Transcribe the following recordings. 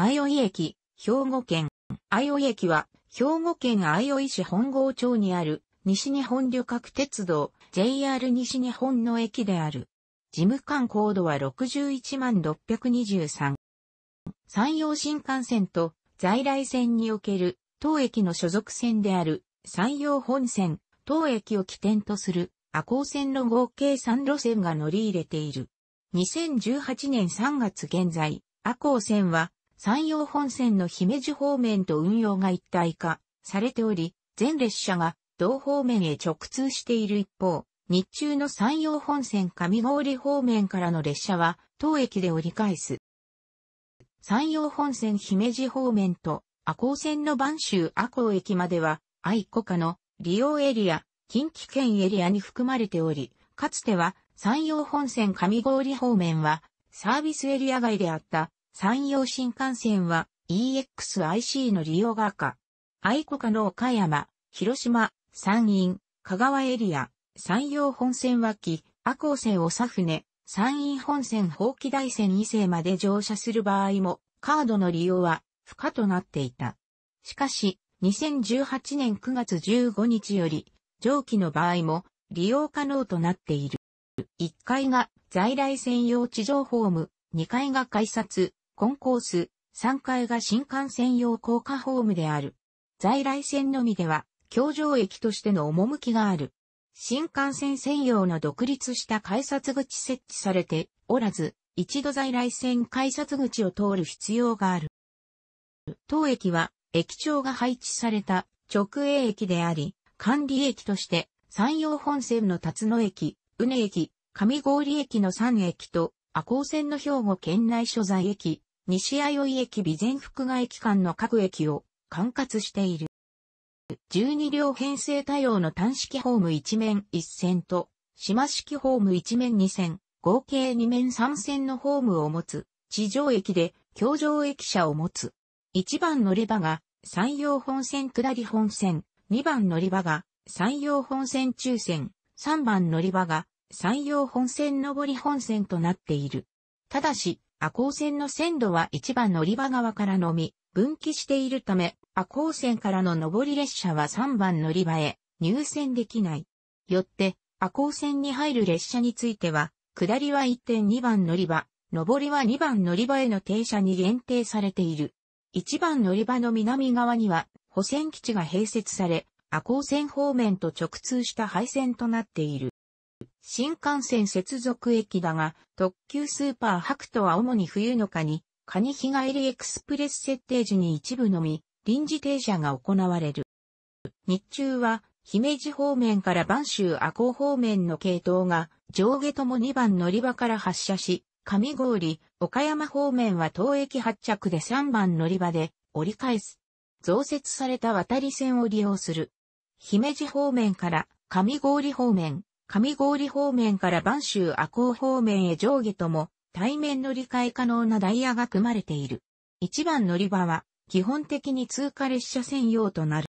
相生駅、兵庫県。相生駅は、兵庫県相生市本郷町にある、西日本旅客鉄道、JR 西日本の駅である。事務官高度は61万623。山陽新幹線と在来線における当駅の所属線である山陽本線、当駅を起点とする赤高線の合計3路線が乗り入れている。2018年3月現在、赤高線は山陽本線の姫路方面と運用が一体化されており、全列車が同方面へ直通している一方、日中の山陽本線上郡方面からの列車は当駅で折り返す。山陽本線姫路方面と赤穂線の晩州赤穂駅までは愛子家の利用エリア、近畿圏エリアに含まれており、かつては山陽本線上郡方面はサービスエリア外であった山陽新幹線は EXIC の利用が可。愛子家の岡山、広島、山陰、香川エリア、山陽本線脇、赤穂線を長船、山陰本線放棄台線2世まで乗車する場合も、カードの利用は不可となっていた。しかし、2018年9月15日より、上記の場合も利用可能となっている。1階が在来専用地上ホーム、2階が改札、コンコース、3階が新幹線用高架ホームである。在来線のみでは、京城駅としての趣がある。新幹線専用の独立した改札口設置されておらず、一度在来線改札口を通る必要がある。当駅は、駅長が配置された直営駅であり、管理駅として、山陽本線の辰野駅、宇根駅、上郡駅の3駅と、赤光線の兵庫県内所在駅、西相生駅備前福賀駅間の各駅を管轄している。12両編成多様の単式ホーム1面1線と、島式ホーム1面2線、合計2面3線のホームを持つ、地上駅で、橋上駅舎を持つ。1番乗り場が、山陽本線下り本線、2番乗り場が、山陽本線中線、3番乗り場が、山陽本線上り本線となっている。ただし、赤光線の線路は1番乗り場側からのみ、分岐しているため、赤光線からの上り列車は3番乗り場へ入線できない。よって、赤光線に入る列車については、下りは1.2番乗り場、上りは2番乗り場への停車に限定されている。1番乗り場の南側には、補線基地が併設され、赤光線方面と直通した配線となっている。新幹線接続駅だが、特急スーパーハクトは主に冬のカニ、カニ日帰りエクスプレス設定時に一部のみ、臨時停車が行われる。日中は、姫路方面から播州阿穂方面の系統が上下とも2番乗り場から発車し、上郡、岡山方面は当駅発着で3番乗り場で折り返す。増設された渡り線を利用する。姫路方面から上郡方面、上郡方面から万州阿公方面へ上下とも、対面乗り換え可能なダイヤが組まれている。一番乗り場は、基本的に通過列車専用となる。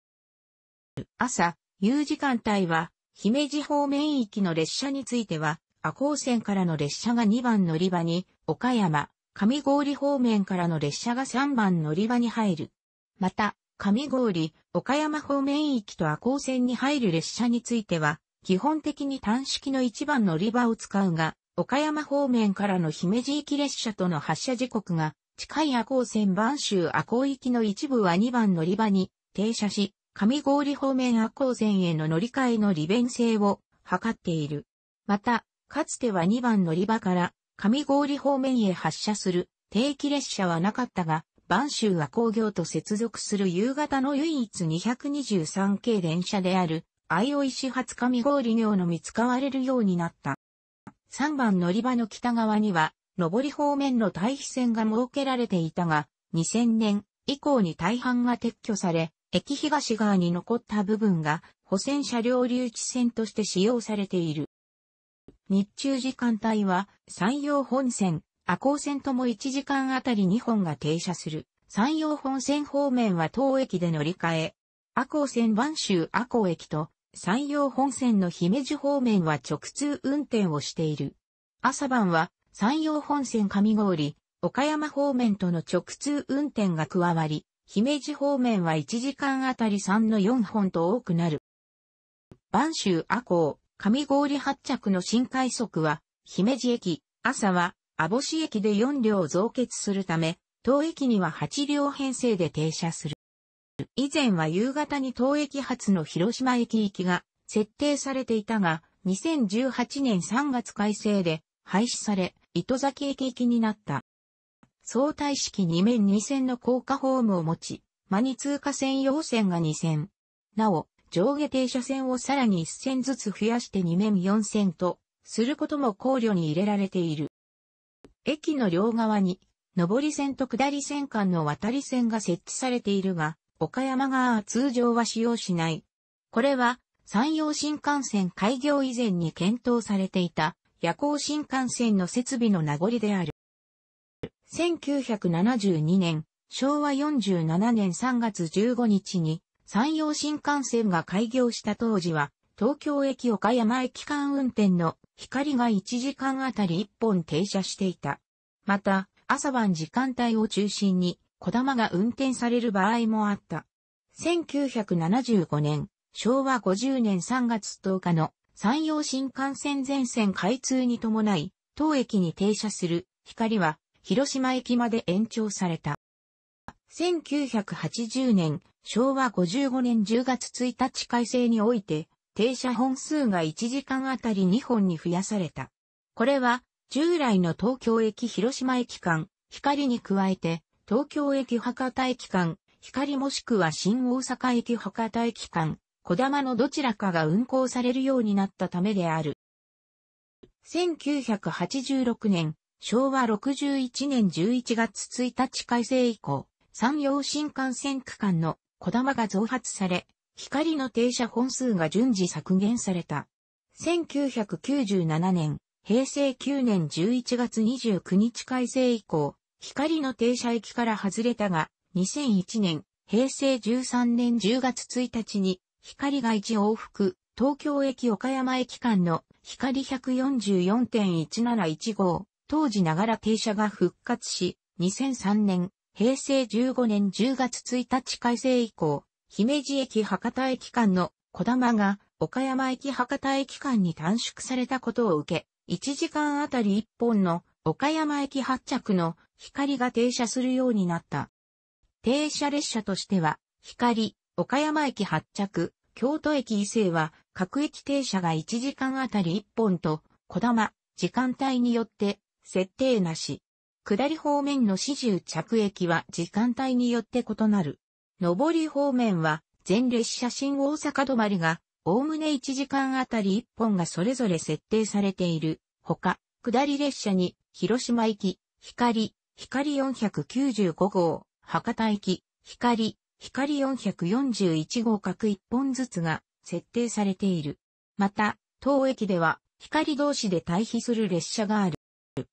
朝、夕時間帯は、姫路方面行きの列車については、阿公線からの列車が2番乗り場に、岡山、上郡方面からの列車が3番乗り場に入る。また、上郡、岡山方面行きと阿公線に入る列車については、基本的に単式の一番乗り場を使うが、岡山方面からの姫路行き列車との発車時刻が、近い赤光線万州赤光行きの一部は2番乗り場に停車し、上郡方面赤光線への乗り換えの利便性を図っている。また、かつては2番乗り場から上郡方面へ発車する定期列車はなかったが、万州阿光業と接続する夕方の唯一223系電車である愛生石発上郡領のみ使われるようになった。3番乗り場の北側には、上り方面の対比線が設けられていたが、2000年以降に大半が撤去され、駅東側に残った部分が補線車両留置線として使用されている。日中時間帯は山陽本線、赤光線とも1時間あたり2本が停車する。山陽本線方面は当駅で乗り換え、赤光線万州赤光駅と山陽本線の姫路方面は直通運転をしている。朝晩は山陽本線上郡、岡山方面との直通運転が加わり、姫路方面は1時間あたり3の4本と多くなる。晩州阿光、上郡発着の新快速は、姫路駅、朝は、網干駅で4両増結するため、当駅には8両編成で停車する。以前は夕方に当駅発の広島駅行きが設定されていたが、2018年3月改正で廃止され、糸崎駅行きになった。相対式2面2線の高架ホームを持ち、間に通過専用線が2線。なお、上下停車線をさらに1線ずつ増やして2面4線と、することも考慮に入れられている。駅の両側に、上り線と下り線間の渡り線が設置されているが、岡山側は通常は使用しない。これは、山陽新幹線開業以前に検討されていた夜行新幹線の設備の名残である。1972年、昭和47年3月15日に山陽新幹線が開業した当時は、東京駅岡山駅間運転の光が1時間あたり1本停車していた。また、朝晩時間帯を中心に小玉が運転される場合もあった。1975年、昭和50年3月10日の山陽新幹線全線開通に伴い、当駅に停車する光は広島駅まで延長された。1980年、昭和55年10月1日改正において、停車本数が1時間あたり2本に増やされた。これは、従来の東京駅広島駅間、光に加えて、東京駅博多駅間、光もしくは新大阪駅博多駅間、小玉のどちらかが運行されるようになったためである。1986年、昭和61年11月1日改正以降、山陽新幹線区間の小玉が増発され、光の停車本数が順次削減された。1997年、平成9年11月29日改正以降、光の停車駅から外れたが、2001年、平成13年10月1日に、光が一往復、東京駅岡山駅間の光1 4 4 1 7 1号、当時ながら停車が復活し、2003年、平成15年10月1日改正以降、姫路駅博多駅間の小玉が岡山駅博多駅間に短縮されたことを受け、1時間あたり1本の岡山駅発着の光が停車するようになった。停車列車としては、光、岡山駅発着、京都駅伊勢は、各駅停車が1時間あたり1本と、小玉、時間帯によって、設定なし。下り方面の始終着駅は時間帯によって異なる。上り方面は、全列車新大阪止まりが、おおむね1時間あたり1本がそれぞれ設定されている。ほか、下り列車に、広島行き、光、光495号、博多行き、光、光441号各一本ずつが設定されている。また、当駅では、光同士で対比する列車がある。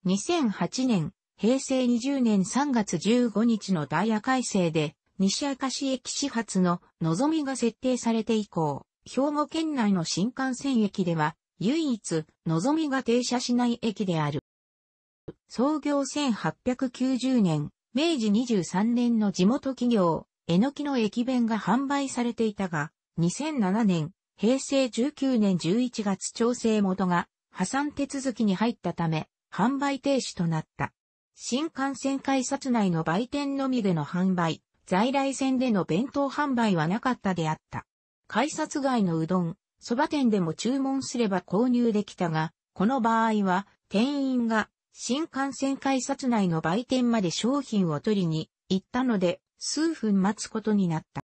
2008年、平成20年3月15日のダイヤ改正で、西明石駅始発の望みが設定されて以降、兵庫県内の新幹線駅では、唯一、のぞみが停車しない駅である。創業1890年、明治23年の地元企業、えのきの駅弁が販売されていたが、2007年、平成19年11月調整元が破産手続きに入ったため、販売停止となった。新幹線改札内の売店のみでの販売、在来線での弁当販売はなかったであった。改札外のうどん、蕎麦店でも注文すれば購入できたが、この場合は、店員が新幹線改札内の売店まで商品を取りに行ったので、数分待つことになった。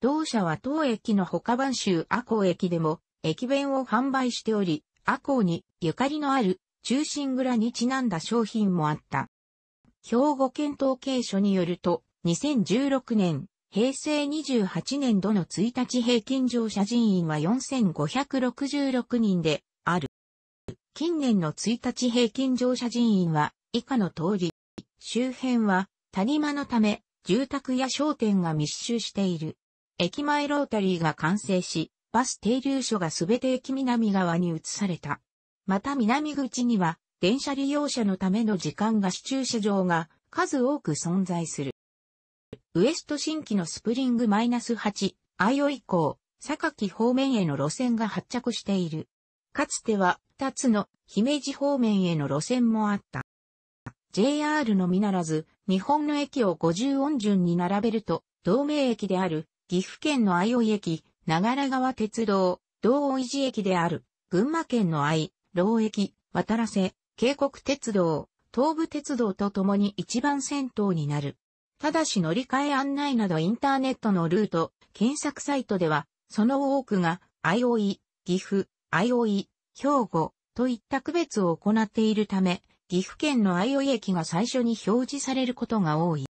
同社は当駅の他番州阿公駅でも駅弁を販売しており、阿公にゆかりのある中心蔵にちなんだ商品もあった。兵庫県統計所によると、2016年平成28年度の1日平均乗車人員は4566人である。近年の1日平均乗車人員は以下の通り、周辺は谷間のため住宅や商店が密集している。駅前ロータリーが完成し、バス停留所がすべて駅南側に移された。また南口には電車利用者のための時間が市駐車場が数多く存在する。ウエスト新規のスプリング -8、アイオ以降、榊方面への路線が発着している。かつては、二つの姫路方面への路線もあった。JR のみならず、日本の駅を50音順に並べると、同盟駅である、岐阜県の愛生駅、長良川鉄道、道大寺駅である、群馬県の愛、老駅、渡良瀬、渓谷鉄道、東武鉄道と共に一番先頭になる。ただし乗り換え案内などインターネットのルート、検索サイトでは、その多くが、相生、岐阜、相生、兵庫、といった区別を行っているため、岐阜県の相生駅が最初に表示されることが多い。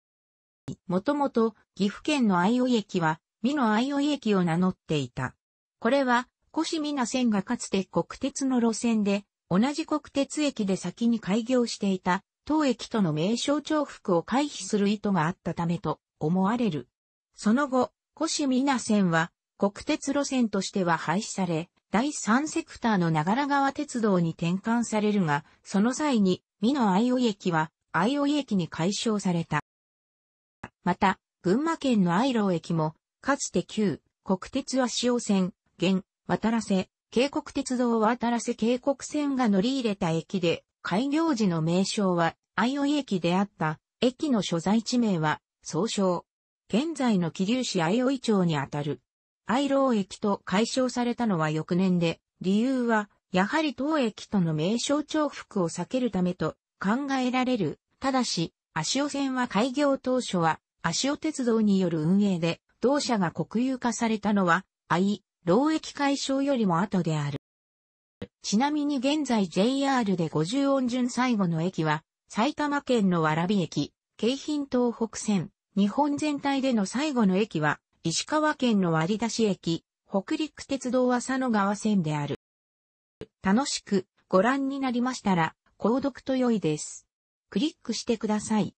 もともと、岐阜県の相生駅は、美濃相生駅を名乗っていた。これは、越美奈線がかつて国鉄の路線で、同じ国鉄駅で先に開業していた当駅との名称重複を回避する意図があったためと思われる。その後、越美奈線は国鉄路線としては廃止され、第3セクターの長良川鉄道に転換されるが、その際に、美濃相生駅は相生駅に解消された。また、群馬県の愛路駅も、かつて旧国鉄は潮線、現、渡良瀬、渓谷鉄道を渡良瀬渓谷線が乗り入れた駅で、開業時の名称は、相生駅であった、駅の所在地名は、総称。現在の桐生市相生町にあたる。愛老駅と解消されたのは翌年で、理由は、やはり当駅との名称重複を避けるためと考えられる。ただし、足尾線は開業当初は、足尾鉄道による運営で、同社が国有化されたのは、愛、老駅解消よりも後である。ちなみに現在 JR で50音順最後の駅は、埼玉県の蕨駅、京浜東北線、日本全体での最後の駅は、石川県の割出駅、北陸鉄道浅野川線である。楽しくご覧になりましたら、購読と良いです。クリックしてください。